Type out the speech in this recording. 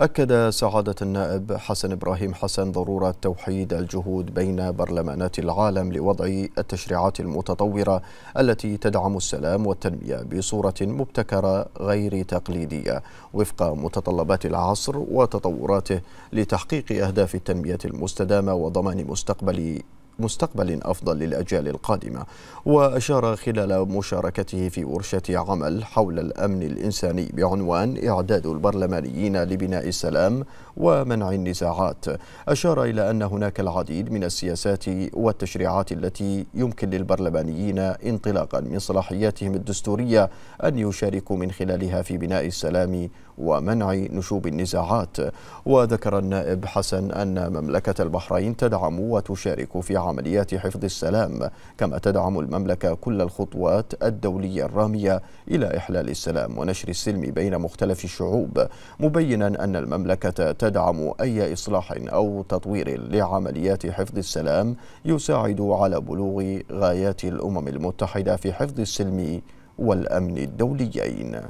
أكد سعادة النائب حسن إبراهيم حسن ضرورة توحيد الجهود بين برلمانات العالم لوضع التشريعات المتطورة التي تدعم السلام والتنمية بصورة مبتكرة غير تقليدية وفق متطلبات العصر وتطوراته لتحقيق أهداف التنمية المستدامة وضمان مستقبل مستقبل أفضل للأجيال القادمة وأشار خلال مشاركته في ورشة عمل حول الأمن الإنساني بعنوان إعداد البرلمانيين لبناء السلام ومنع النزاعات أشار إلى أن هناك العديد من السياسات والتشريعات التي يمكن للبرلمانيين انطلاقا من صلاحياتهم الدستورية أن يشاركوا من خلالها في بناء السلام ومنع نشوب النزاعات وذكر النائب حسن أن مملكة البحرين تدعم وتشارك في عمليات حفظ السلام كما تدعم المملكة كل الخطوات الدولية الرامية إلى إحلال السلام ونشر السلم بين مختلف الشعوب مبينا أن المملكة تدعم أي إصلاح أو تطوير لعمليات حفظ السلام يساعد على بلوغ غايات الأمم المتحدة في حفظ السلم والأمن الدوليين